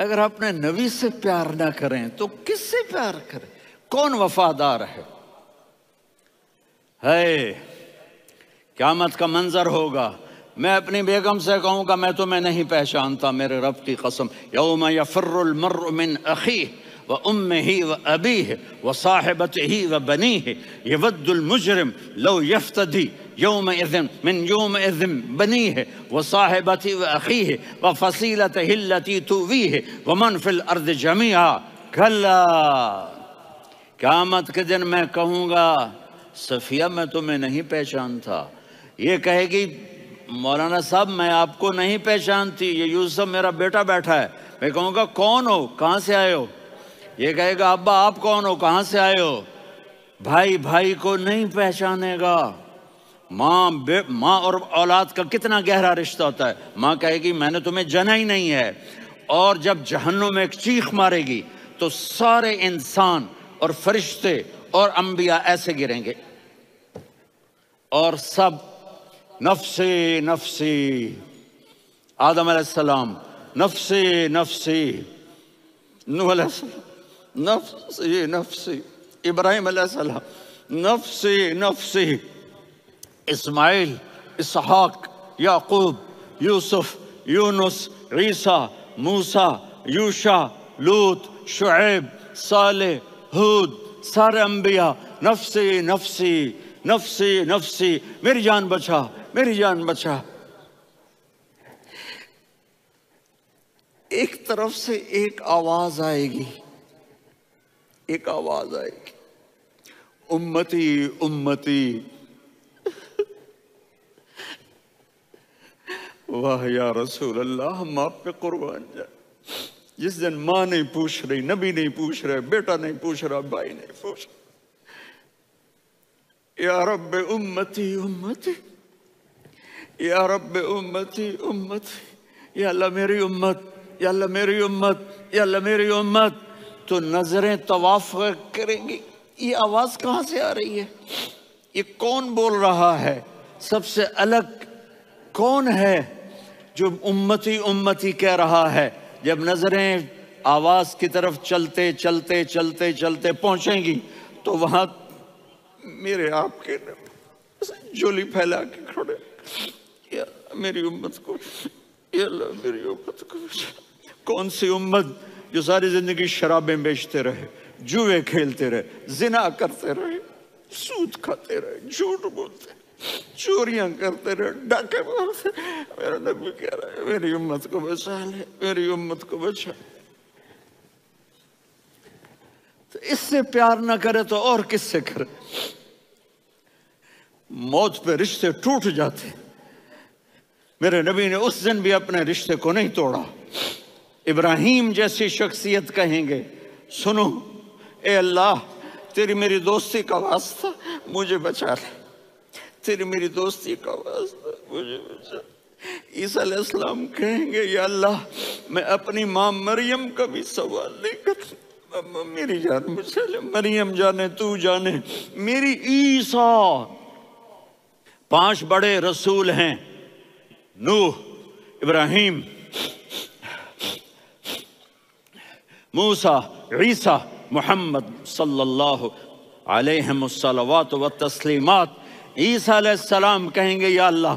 अगर अपने नबी से प्यार ना करें तो किससे प्यार करें कौन वफादार है क्या क्यामत का मंजर होगा मैं अपनी बेगम से कहूंगा मैं तुम्हें नहीं पहचानता मेरे रब की कसम यौम मिन अखी व उम ही व अबी है व साहेबत ही व बनी है ये वद्दुलमजरम लो यफ्तदी يومئذ من يومئذ بنيه وصاحبته وأخيه وفصيلته التي تويه वमन फिल अर्द जमिया कल्ला क्यामत के दिन मैं कहूँगा सफिया मैं तुम्हें नहीं पहचानता ये कहेगी मौलाना साहब मैं आपको नहीं पहचानती ये यूसुफ मेरा बेटा बैठा है मैं कहूँगा कौन हो कहाँ से आए हो ये कहेगा अब्बा आप कौन हो कहाँ से आए हो भाई भाई को नहीं पहचानेगा माँ बे माँ और औलाद का कितना गहरा रिश्ता होता है माँ कहेगी मैंने तुम्हें जना ही नहीं है और जब जहन्नुम में एक चीख मारेगी तो सारे इंसान और फरिश्ते और अंबिया ऐसे गिरेंगे और सब नफसे नफसी आदम सलाम नफसे नफसी नूह नफसी नफसी इब्राहिम सलाम नफसी नफसी इस्माइल इसहाक याकूब यूसुफ यूनुस रीसा मूसा यूशा लूत शुएब साले हूद सारे अम्बिया नफसी नफसी नफसी नफसी मेरी जान बचा मेरी जान बचा एक तरफ से एक आवाज आएगी एक आवाज आएगी उम्मती उम्मती वाह या रसूल अल्लाह हम आप पे कुर्बान जाए जिस दिन माँ नहीं पूछ रही नबी नहीं पूछ रहे बेटा नहीं पूछ रहा भाई नहीं पूछ या रब उम्मती उम्मती या रब उम्मती उम्मती या अल्लाह मेरी उम्मत या अल्लाह मेरी उम्मत या अल्लाह मेरी उम्मत तो नज़रें तवाफ करेंगी ये आवाज़ कहाँ से आ रही है ये कौन बोल रहा है सबसे अलग कौन है जो उम्मती उम्मती कह रहा है जब नज़रें आवाज़ की तरफ चलते चलते चलते चलते पहुंचेंगी तो वहां मेरे आपके झोली फैला के खड़े मेरी उम्मत को ये मेरी उम्मत को कौन सी उम्मत जो सारी ज़िंदगी शराबें बेचते रहे जुए खेलते रहे जिना करते रहे सूद खाते रहे झूठ बोलते रहे चोरियां करते रहे डाके मारते मेरा नबी कह रहा है मेरी उम्मत को बचा ले मेरी उम्मत को बचा तो इससे प्यार ना करे तो और किससे करे मौत पे रिश्ते टूट जाते मेरे नबी ने उस दिन भी अपने रिश्ते को नहीं तोड़ा इब्राहिम जैसी शख्सियत कहेंगे सुनो ए अल्लाह तेरी मेरी दोस्ती का वास्ता मुझे बचा ले तेरी मेरी दोस्ती का वास्ता मुझे बचा ईसा अलैहिस्सलाम कहेंगे या अल्लाह मैं अपनी माँ मरियम का भी सवाल नहीं कर मेरी जान मुझे मरियम जाने तू जाने मेरी ईसा पांच बड़े रसूल हैं नूह इब्राहिम मूसा ईसा मोहम्मद सल्लल्लाहु अलैहि व तस्लीमात ईसा सलाम कहेंगे या अल्लाह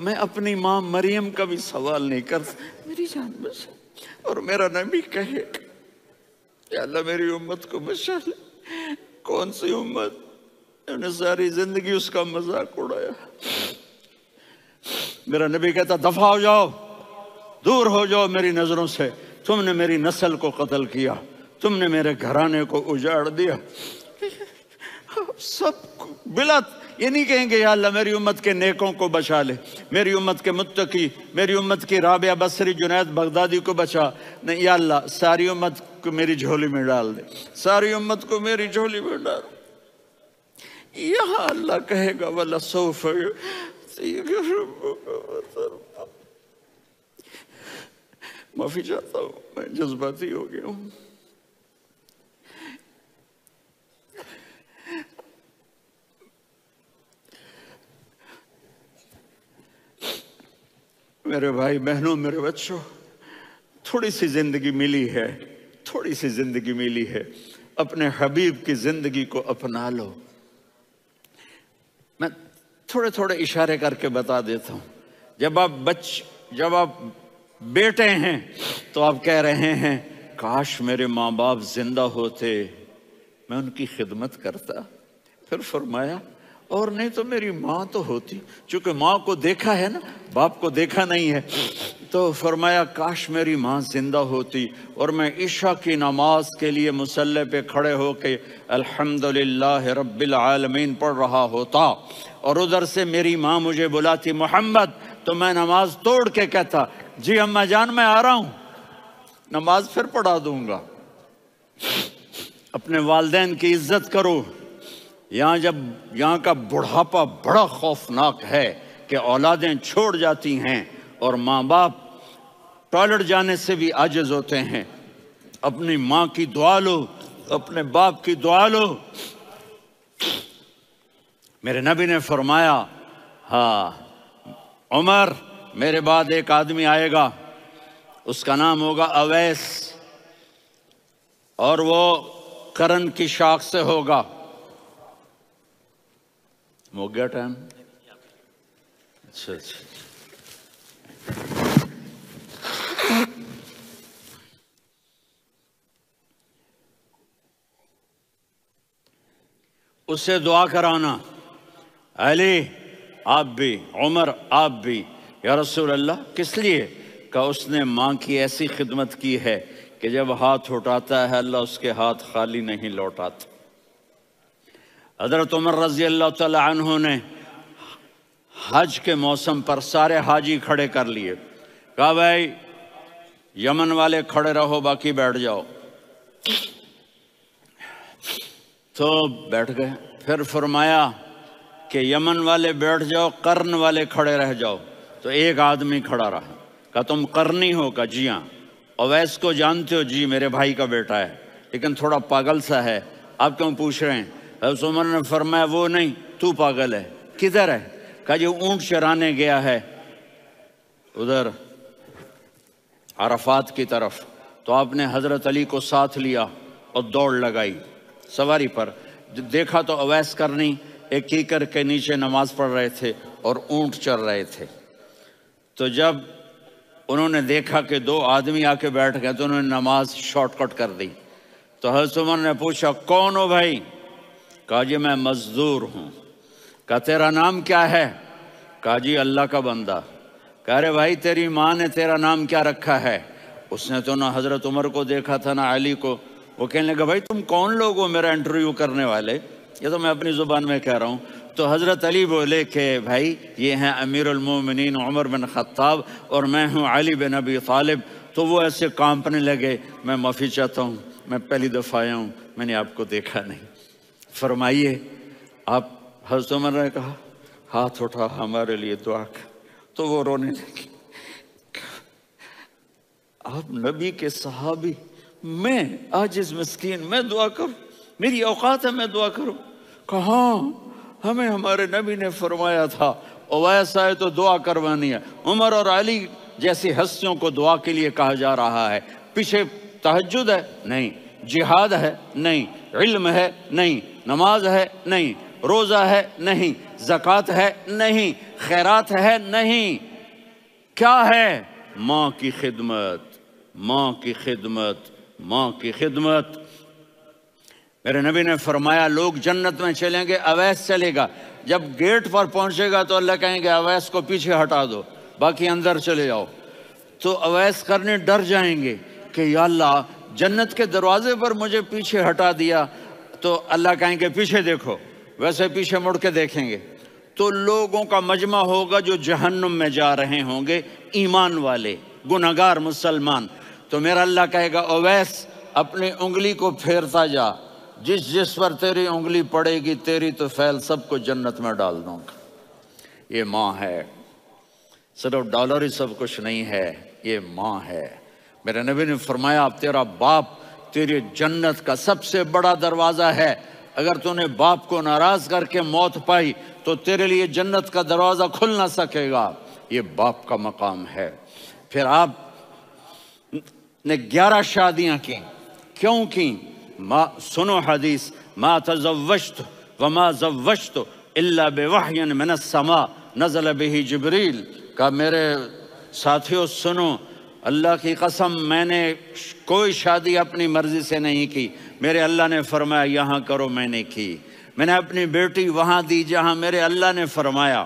मैं अपनी माँ मरियम का भी सवाल नहीं कर मेरी जान बस और मेरा नबी कहे अल्लाह मेरी उम्मत को बचा कौन सी उम्मत उन्हें सारी जिंदगी उसका मजाक उड़ाया मेरा नबी कहता दफा हो जाओ दूर हो जाओ मेरी नजरों से तुमने मेरी नस्ल को कत्ल किया तुमने मेरे घराने को उजाड़ दिया सब बिलत ये नहीं कहेंगे या अल्लाह मेरी उम्मत के नेकों को बचा ले मेरी उम्मत के मुत्तकी मेरी उम्मत की राबिया बसरी जुनैद बगदादी को बचा नहीं या अल्लाह सारी उम्मत को मेरी झोली में डाल दे सारी उम्मत को मेरी झोली में डाल यहाँ अल्लाह कहेगा वाला सोफ माफी चाहता हूँ मैं जज्बाती हो गया हूँ मेरे भाई बहनों मेरे बच्चों थोड़ी सी जिंदगी मिली है थोड़ी सी जिंदगी मिली है अपने हबीब की जिंदगी को अपना लो मैं थोड़े थोड़े इशारे करके बता देता हूँ जब आप बच जब आप बेटे हैं तो आप कह रहे हैं काश मेरे माँ बाप जिंदा होते मैं उनकी खिदमत करता फिर फरमाया और नहीं तो मेरी माँ तो होती चूंकि माँ को देखा है ना बाप को देखा नहीं है तो फरमाया काश मेरी माँ जिंदा होती और मैं ईशा की नमाज के लिए मुसल्ले पे खड़े होके अल्हम्दुलिल्लाह रब्बिल आलमीन पढ़ रहा होता और उधर से मेरी माँ मुझे बुलाती मोहम्मद तो मैं नमाज तोड़ के कहता जी अम्मा जान मैं आ रहा हूँ नमाज फिर पढ़ा दूंगा अपने वालदेन की इज्जत करो यहाँ जब यहाँ का बुढ़ापा बड़ा खौफनाक है कि औलादें छोड़ जाती हैं और माँ बाप टॉयलेट जाने से भी आजज होते हैं अपनी माँ की दुआ लो अपने बाप की दुआ लो मेरे नबी ने फरमाया हाँ उमर मेरे बाद एक आदमी आएगा उसका नाम होगा अवैस और वो करण की शाख से होगा मुक गया टाइम अच्छा अच्छा उससे दुआ कराना अली आप भी उमर आप भी या रसूल अल्लाह किस लिए का उसने माँ की ऐसी खिदमत की है कि जब हाथ उठाता है अल्लाह उसके हाथ खाली नहीं लौटाता हजरत उमर रज़ी अल्लाह तु ने हज के मौसम पर सारे हाजी खड़े कर लिए कहा भाई यमन वाले खड़े रहो बाकी बैठ जाओ तो बैठ गए फिर फरमाया कि यमन वाले बैठ जाओ कर्न वाले खड़े रह जाओ तो एक आदमी खड़ा रहा कहा तुम करनी हो का जिया हाँ। अवैस को जानते हो जी मेरे भाई का बेटा है लेकिन थोड़ा पागल सा है आप क्यों पूछ रहे हैं हजरत उमर ने फरमाया वो नहीं तू पागल है किधर है कहा जी ऊँट चराने गया है उधर अरफात की तरफ तो आपने हज़रत अली को साथ लिया और दौड़ लगाई सवारी पर देखा तो अवैस करनी एक कीकर के नीचे नमाज पढ़ रहे थे और ऊँट चल रहे थे तो जब उन्होंने देखा कि दो आदमी आके बैठ गए तो उन्होंने नमाज शॉर्टकट कर दी तो हजरत उमर ने पूछा कौन हो भाई कहा जी मैं मज़दूर हूँ कहा तेरा नाम क्या है कहा जी अल्लाह का बंदा कह रहे भाई तेरी माँ ने तेरा नाम क्या रखा है उसने तो ना हज़रत उमर को देखा था ना अली को वो कहने लगा भाई तुम कौन लोग हो मेरा इंटरव्यू करने वाले ये तो मैं अपनी ज़ुबान में कह रहा हूँ तो हज़रत अली बोले कि भाई ये हैं अमीरमिन उमर बिन ख़त्ताब और मैं हूँ अली बिन अबी तालिब तो वो ऐसे कांपने लगे मैं माफ़ी चाहता हूँ मैं पहली दफ़ा आया हूँ मैंने आपको देखा नहीं फरमाइए आप हज उमर ने कहा हाथ उठा हमारे लिए दुआ कर तो वो रोने लगी आप नबी के सहाबी मैं आज इस मस्किन मैं दुआ करूं मेरी औकात है मैं दुआ करूं कहा हमें हमारे नबी ने फरमाया था वैसा है तो दुआ करवानी है उमर और अली जैसी हस्तियों को दुआ के लिए कहा जा रहा है पीछे तहजद है नहीं जिहाद है नहीं इल्म है नहीं नमाज है नहीं रोज़ा है नहीं ज़क़़त है नहीं खैरात है नहीं क्या है माँ की खिदमत माँ की खिदमत माँ की खिदमत मेरे नबी ने फरमाया लोग जन्नत में चलेंगे अवैस चलेगा जब गेट पर पहुंचेगा तो अल्लाह कहेंगे अवैस को पीछे हटा दो बाकी अंदर चले जाओ तो अवैस करने डर जाएंगे कि या अल्लाह जन्नत के दरवाजे पर मुझे पीछे हटा दिया तो अल्लाह कहेंगे पीछे देखो वैसे पीछे मुड़ के देखेंगे तो लोगों का मजमा होगा जो जहन्नुम में जा रहे होंगे ईमान वाले गुनागार मुसलमान तो मेरा अल्लाह कहेगा ओवैस अपनी उंगली को फेरता जा जिस जिस पर तेरी उंगली पड़ेगी तेरी तो फैल सबको जन्नत में डाल दूंगा ये माँ है सिर्फ डॉलर ही सब कुछ नहीं है ये माँ है मेरे नबी ने फरमाया आप तेरा बाप तेरे जन्नत का सबसे बड़ा दरवाज़ा है अगर तूने बाप को नाराज़ करके मौत पाई तो तेरे लिए जन्नत का दरवाज़ा खुल ना सकेगा ये बाप का मकाम है फिर आप ने ग्यारह शादियाँ की क्यों की माँ सुनो हदीस माँ तजवशत व माँ जवशत अल्ला बेवाहन समा नज़ल बही जबरील का मेरे साथियों सुनो अल्लाह की कसम मैंने कोई शादी अपनी मर्ज़ी से नहीं की मेरे अल्लाह ने फरमाया यहाँ करो मैंने की मैंने अपनी बेटी वहाँ दी जहाँ मेरे अल्लाह ने फरमाया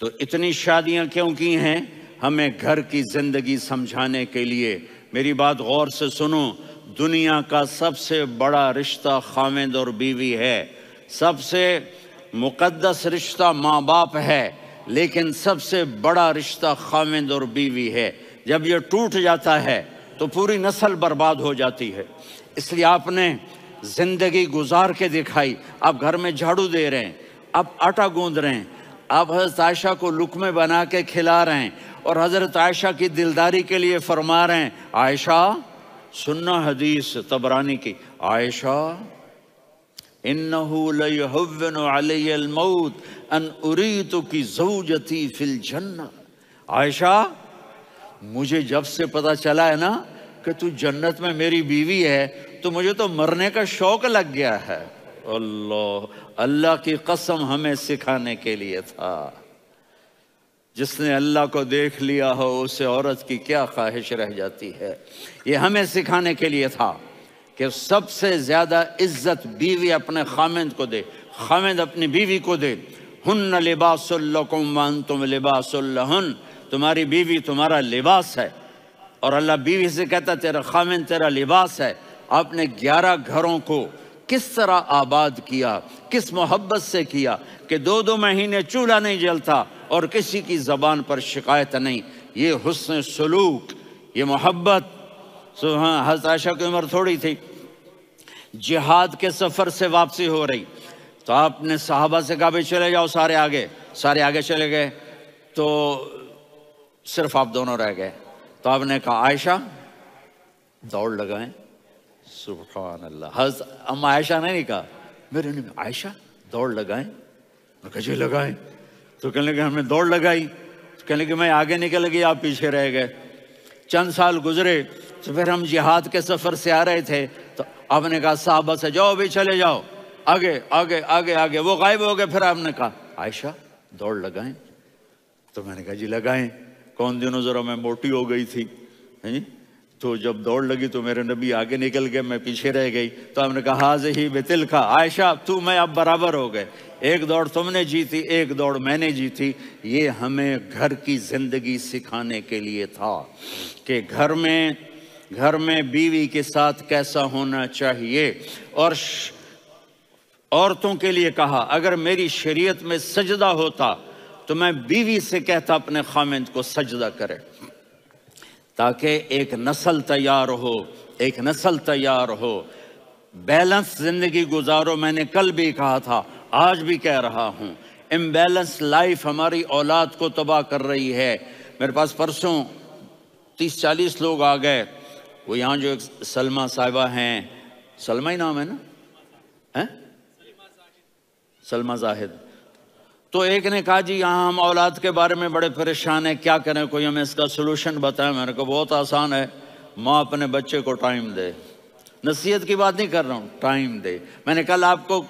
तो इतनी शादियाँ क्यों की हैं हमें घर की ज़िंदगी समझाने के लिए मेरी बात गौर से सुनो दुनिया का सबसे बड़ा रिश्ता खामिद और बीवी है सबसे मुकद्दस रिश्ता माँ बाप है लेकिन सबसे बड़ा रिश्ता खामिंद और बीवी है जब ये टूट जाता है तो पूरी नस्ल बर्बाद हो जाती है इसलिए आपने ज़िंदगी गुजार के दिखाई आप घर में झाड़ू दे रहे हैं आप आटा गूंद रहे हैं आप हज़रत आयशा को लुकमे बना के खिला रहे हैं और हज़रत आयशा की दिलदारी के लिए फरमा रहे हैं आयशा सुन्ना हदीस तबरानी की आयशा इन्नहु लयहवन अलैल मौत अन उरीतु की जौजती फिल जन्ना आयशा मुझे जब से पता चला है ना कि तू जन्नत में मेरी बीवी है तो मुझे तो मरने का शौक लग गया है अल्लाह अल्लाह की कसम हमें सिखाने के लिए था जिसने अल्लाह को देख लिया हो उसे औरत की क्या ख्वाहिश रह जाती है ये हमें सिखाने के लिए था कि सबसे ज़्यादा इज्जत बीवी अपने खामिंद को दे खामिंद अपनी बीवी को दे हन लिबासुल्लकुमान तुम लिबासुल्लहन तुम्हारी बीवी तुम्हारा लिबास है और अल्लाह बीवी से कहता तेरा खामिंद तेरा लिबास है आपने ग्यारह घरों को किस तरह आबाद किया किस मोहब्बत से किया कि दो दो महीने चूल्हा नहीं जलता और किसी की ज़बान पर शिकायत नहीं ये हुसन सलूक ये मोहब्बत हाँ हजरत आयशा की उम्र थोड़ी थी जिहाद के सफ़र से वापसी हो रही तो आपने साहबा से कहा चले जाओ सारे आगे सारे आगे चले गए तो सिर्फ आप दोनों रह गए तो आपने कहा आयशा दौड़ लगाए सुबहान अल्लाह हज अम आयशा ने नहीं कहा मेरे ने आयशा दौड़ लगाए मैं लगाए तो कहने लगे हमने दौड़ लगाई तो कहने लगे मैं आगे निकल गई आप पीछे रह गए चंद साल गुजरे तो फिर हम जिहाद के सफ़र से आ रहे थे आपने कहा साहबा से जाओ भी चले जाओ आगे आगे आगे आगे वो गायब हो गए फिर आपने कहा आयशा दौड़ लगाएं तो मैंने कहा जी लगाएं कौन दिनों ज़रा मैं मोटी हो गई थी है तो जब दौड़ लगी तो मेरे नबी आगे निकल गए मैं पीछे रह गई तो हमने कहा हाज ही बेतिल का आयशा तू मैं अब बराबर हो गए एक दौड़ तुमने जीती एक दौड़ मैंने जीती ये हमें घर की ज़िंदगी सिखाने के लिए था कि घर में घर में बीवी के साथ कैसा होना चाहिए और औरतों के लिए कहा अगर मेरी शरीयत में सजदा होता तो मैं बीवी से कहता अपने खामिंद को सजदा करे ताकि एक नस्ल तैयार हो एक नस्ल तैयार हो बैलेंस जिंदगी गुजारो मैंने कल भी कहा था आज भी कह रहा हूँ इम्बेलेंस लाइफ हमारी औलाद को तबाह कर रही है मेरे पास परसों तीस चालीस लोग आ गए वो यहाँ जो सलमा साहिबा हैं सलमा ही नाम है ना है सलमा जाहिद तो एक ने कहा जी यहाँ हम औलाद के बारे में बड़े परेशान हैं क्या करें कोई हमें इसका सलूशन बताए मेरे को बहुत आसान है माँ अपने बच्चे को टाइम दे नसीहत की बात नहीं कर रहा हूँ टाइम दे मैंने कल आपको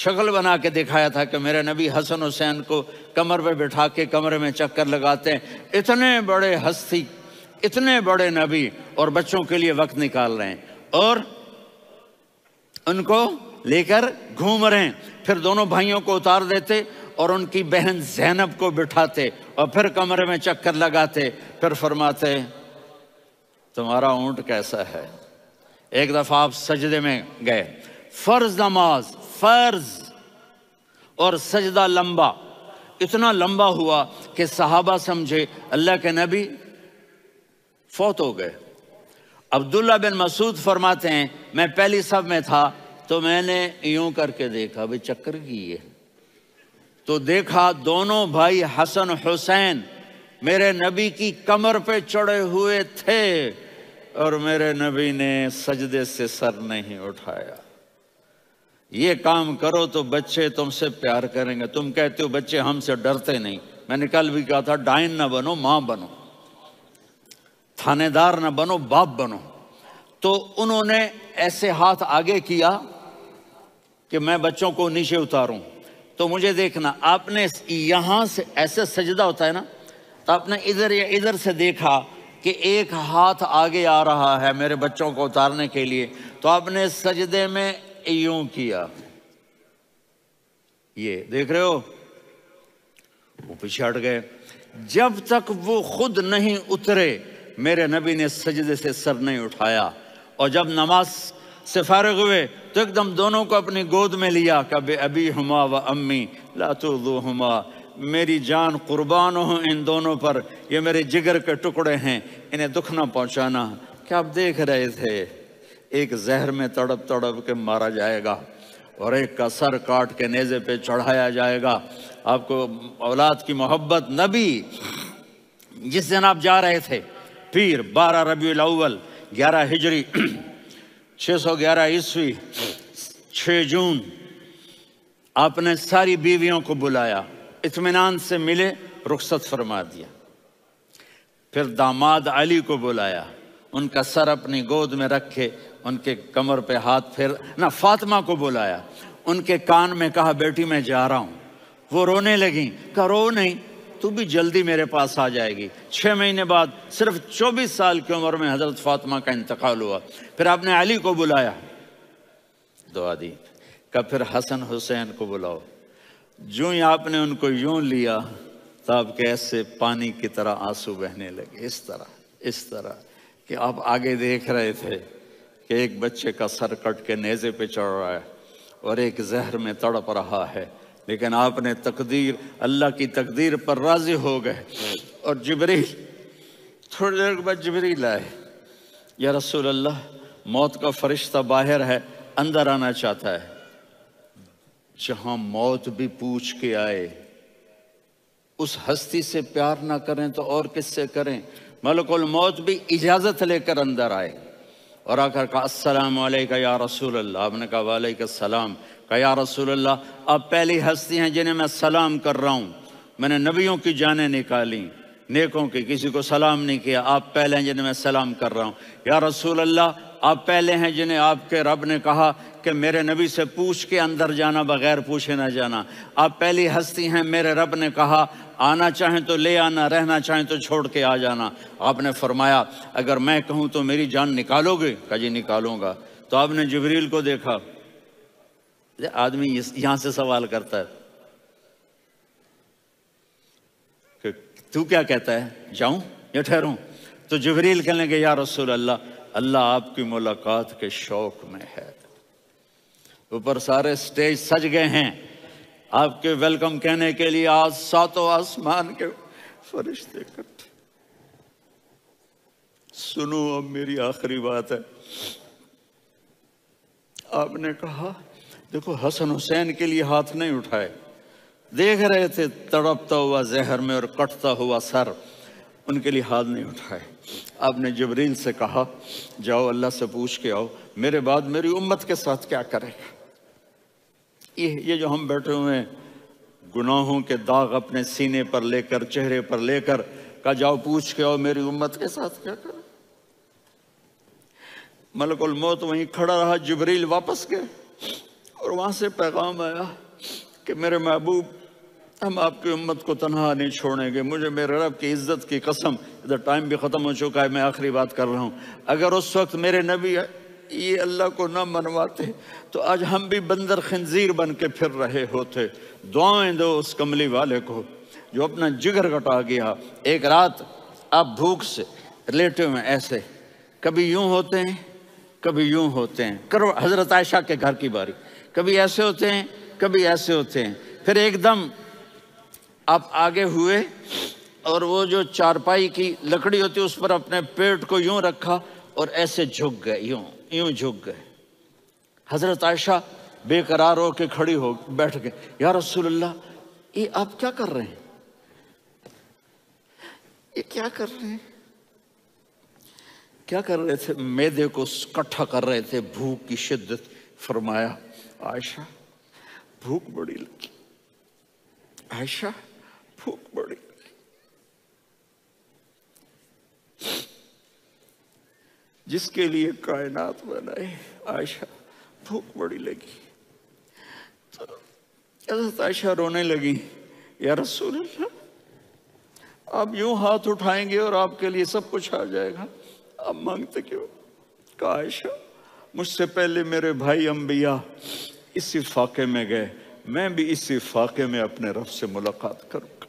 शक्ल बना के दिखाया था कि मेरे नबी हसन हुसैन को कमर पर बैठा के कमरे में चक्कर लगाते हैं इतने बड़े हस्ती इतने बड़े नबी और बच्चों के लिए वक्त निकाल रहे हैं और उनको लेकर घूम रहे हैं फिर दोनों भाइयों को उतार देते और उनकी बहन जैनब को बिठाते और फिर कमरे में चक्कर लगाते फिर फरमाते तुम्हारा ऊंट कैसा है एक दफ़ा आप सजदे में गए फर्ज नमाज फर्ज और सजदा लंबा इतना लंबा हुआ कि सहाबा समझे अल्लाह के नबी फौत हो गए अब्दुल्ला बिन मसूद फरमाते हैं मैं पहली सब में था तो मैंने यूं करके देखा भाई चक्कर की है तो देखा दोनों भाई हसन हुसैन मेरे नबी की कमर पे चढ़े हुए थे और मेरे नबी ने सजदे से सर नहीं उठाया ये काम करो तो बच्चे तुमसे प्यार करेंगे तुम कहते हो बच्चे हमसे डरते नहीं मैंने कल भी कहा था डाइन ना बनो मां बनो थानेदार ना बनो बाप बनो तो उन्होंने ऐसे हाथ आगे किया कि मैं बच्चों को नीचे उतारूं तो मुझे देखना आपने यहां से ऐसे सजदा होता है ना तो आपने इधर या इधर से देखा कि एक हाथ आगे आ रहा है मेरे बच्चों को उतारने के लिए तो आपने सजदे में यूं किया ये देख रहे हो वो पीछे हट गए जब तक वो खुद नहीं उतरे मेरे नबी ने सजदे से सर नहीं उठाया और जब नमाज से फारग हुए तो एकदम दोनों को अपनी गोद में लिया कब अभी हम व अम्मी लातो दो मेरी जान कुर्बान हो इन दोनों पर ये मेरे जिगर के टुकड़े हैं इन्हें दुख ना पहुँचाना क्या आप देख रहे थे एक जहर में तड़प तड़प के मारा जाएगा और एक का सर काट के नेज़े पे चढ़ाया जाएगा आपको औलाद की मोहब्बत नबी जिस दिन आप जा रहे थे पीर बारह रबी अव्वल ग्यारह हिजरी 611 ईस्वी छ जून आपने सारी बीवियों को बुलाया इतमान से मिले रुखसत फरमा दिया फिर दामाद अली को बुलाया उनका सर अपनी गोद में रखे उनके कमर पे हाथ फेर ना फातिमा को बुलाया उनके कान में कहा बेटी मैं जा रहा हूँ वो रोने लगी करो रो नहीं तू भी जल्दी मेरे पास आ जाएगी छः महीने बाद सिर्फ चौबीस साल की उम्र में हज़रत फातिमा का इंतकाल हुआ फिर आपने अली को बुलाया दुआ दी कब फिर हसन हुसैन को बुलाओ जो ही आपने उनको यूं लिया तो आप कैसे पानी की तरह आंसू बहने लगे इस तरह इस तरह कि आप आगे देख रहे थे कि एक बच्चे का सर कट के नेज़े पे चढ़ रहा है और एक जहर में तड़प रहा है लेकिन आपने तकदीर अल्लाह की तकदीर पर राजी हो गए और जबरी थोड़ी देर के बाद जबरी लाए या रसूल अल्लाह मौत का फरिश्ता बाहर है अंदर आना चाहता है जहां मौत भी पूछ के आए उस हस्ती से प्यार ना करें तो और किससे करें मलकुल मौत भी इजाज़त लेकर अंदर आए और आकर कहा असलम या रसूल अल्लाह आपने कहा वालेक सलाम रसूल अल्लाह अब पहली हस्ती हैं जिन्हें मैं सलाम कर रहा हूँ मैंने नबियों की जानें निकाली नेकों की किसी को सलाम नहीं किया आप पहले हैं जिन्हें मैं सलाम कर रहा हूँ या रसूल अल्लाह आप पहले हैं जिन्हें आपके रब ने कहा कि मेरे नबी से पूछ के अंदर जाना बगैर पूछे ना जाना आप पहली हस्ती हैं मेरे रब ने कहा आना चाहें तो ले आना रहना चाहें तो छोड़ के आ जाना आपने फरमाया अगर मैं कहूँ तो मेरी जान निकालोगे का जी निकालूंगा तो आपने जबरील को देखा आदमी यहां से सवाल करता है कि तू क्या कहता है जाऊं या ठहरूं तो जबरील कहने के या रसूल अल्लाह अल्लाह आपकी मुलाकात के शौक में है ऊपर सारे स्टेज सज गए हैं आपके वेलकम कहने के लिए आज सातों आसमान के फरिश्ते इकट्ठे सुनो अब मेरी आखिरी बात है आपने कहा देखो हसन हुसैन के लिए हाथ नहीं उठाए देख रहे थे तड़पता हुआ जहर में और कटता हुआ सर उनके लिए हाथ नहीं उठाए आपने जबरील से कहा जाओ अल्लाह से पूछ के आओ मेरे बाद मेरी उम्मत के साथ क्या करेगा ये ये जो हम बैठे हुए हैं गुनाहों के दाग अपने सीने पर लेकर चेहरे पर लेकर का जाओ पूछ के आओ मेरी उम्मत के साथ क्या करें मलकुल मौत वहीं खड़ा रहा जबरील वापस गए और वहाँ से पैगाम आया कि मेरे महबूब हम आपकी उम्मत को तनहा नहीं छोड़ेंगे मुझे मेरे रब की इज़्ज़त की कसम इधर टाइम भी ख़त्म हो चुका है मैं आखिरी बात कर रहा हूँ अगर उस वक्त मेरे नबी ये अल्लाह को ना मनवाते तो आज हम भी बंदर खंजीर बन के फिर रहे होते दुआएं दो उस कमली वाले को जो अपना जिगर घटा गया एक रात आप भूख से लेटे हुए ऐसे कभी यूं होते हैं कभी यूं होते हैं करो हज़रत आयशा के घर की बारी कभी ऐसे होते हैं कभी ऐसे होते हैं फिर एकदम आप आगे हुए और वो जो चारपाई की लकड़ी होती उस पर अपने पेट को यूं रखा और ऐसे झुक गए यूं यूं झुक गए हजरत आयशा बेकरार के खड़ी हो बैठ गए यार रसूलुल्लाह ये आप क्या कर रहे हैं ये क्या कर रहे हैं क्या कर रहे थे मैदे को इकट्ठा कर रहे थे भूख की शिद्दत फरमाया आयशा भूख बड़ी लगी आयशा भूख बड़ी लगी जिसके लिए कायनात बनाए आयशा भूख बड़ी लगी तो आयशा रोने लगी या रसूल आप यूं हाथ उठाएंगे और आपके लिए सब कुछ आ जाएगा आप मांगते क्यों का आयशा मुझसे पहले मेरे भाई अंबिया इसी फाके में गए मैं भी इसी फाके में अपने रब से मुलाकात करूँगा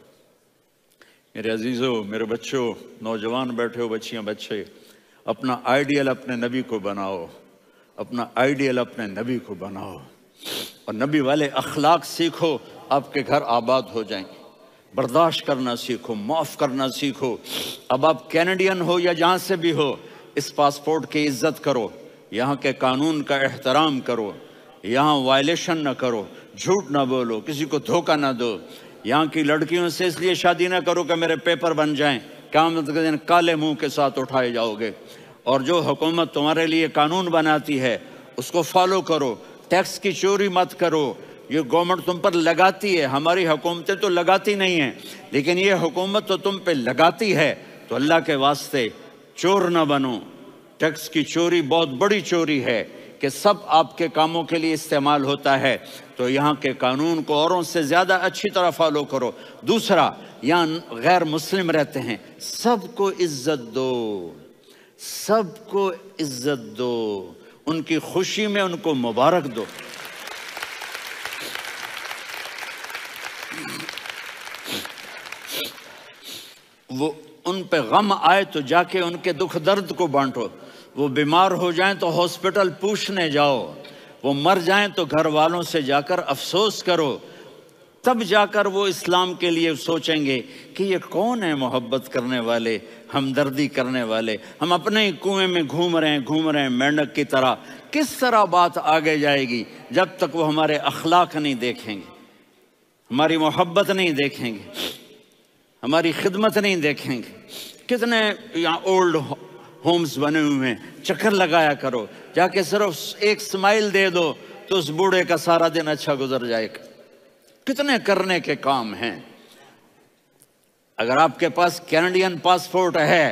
मेरे अजीज़ों मेरे बच्चों नौजवान बैठे हो बच्चियाँ बच्चे अपना आइडियल अपने नबी को बनाओ अपना आइडियल अपने नबी को बनाओ और नबी वाले अखलाक सीखो आपके घर आबाद हो जाएंगे बर्दाश्त करना सीखो माफ़ करना सीखो अब आप कैनेडियन हो या जहाँ से भी हो इस पासपोर्ट की इज़्ज़त करो यहाँ के कानून का एहतराम करो यहाँ वायलेशन ना करो झूठ ना बोलो किसी को धोखा ना दो यहाँ की लड़कियों से इसलिए शादी ना करो कि मेरे पेपर बन जाएं क्या मतलब दिन काले मुंह के साथ उठाए जाओगे और जो हुकूमत तुम्हारे लिए कानून बनाती है उसको फॉलो करो टैक्स की चोरी मत करो ये गवर्नमेंट तुम पर लगाती है हमारी हुकूमतें तो लगाती नहीं हैं लेकिन ये हुकूमत तो तुम पे लगाती है तो अल्लाह के वास्ते चोर ना बनो टैक्स की चोरी बहुत बड़ी चोरी है कि सब आपके कामों के लिए इस्तेमाल होता है तो यहाँ के कानून को औरों से ज़्यादा अच्छी तरह फॉलो करो दूसरा यहाँ गैर मुस्लिम रहते हैं सबको इज्जत दो सबको इज्जत दो उनकी खुशी में उनको मुबारक दो वो उन पे गम आए तो जाके उनके दुख दर्द को बांटो वो बीमार हो जाएं तो हॉस्पिटल पूछने जाओ वो मर जाएं तो घर वालों से जाकर अफसोस करो तब जाकर वो इस्लाम के लिए सोचेंगे कि ये कौन है मोहब्बत करने वाले हमदर्दी करने वाले हम अपने ही कुएं में घूम रहे हैं घूम रहे हैं मेंढक की तरह किस तरह बात आगे जाएगी जब तक वो हमारे अखलाक नहीं देखेंगे हमारी मोहब्बत नहीं देखेंगे हमारी खिदमत नहीं देखेंगे कितने यहाँ ओल्ड होम्स बने हुए हैं चक्कर लगाया करो जाके सिर्फ एक स्माइल दे दो तो उस बूढ़े का सारा दिन अच्छा गुजर जाएगा कितने करने के काम हैं अगर आपके पास कैनेडियन पासपोर्ट है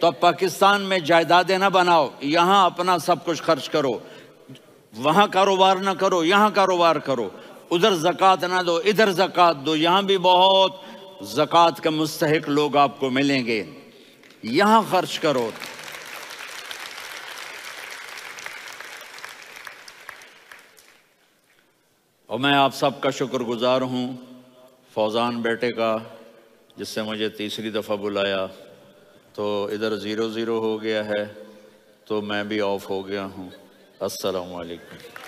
तो आप पाकिस्तान में जायदादें ना बनाओ यहां अपना सब कुछ खर्च करो वहां कारोबार ना करो यहां कारोबार करो उधर जक़ात ना दो इधर जक़ात दो यहां भी बहुत जक़ात के मुस्तक लोग आपको मिलेंगे यहां खर्च करो और मैं आप सबका शुक्रगुजार हूँ फौजान बेटे का जिससे मुझे तीसरी दफ़ा बुलाया तो इधर ज़ीरो ज़ीरो हो गया है तो मैं भी ऑफ हो गया हूँ असलकम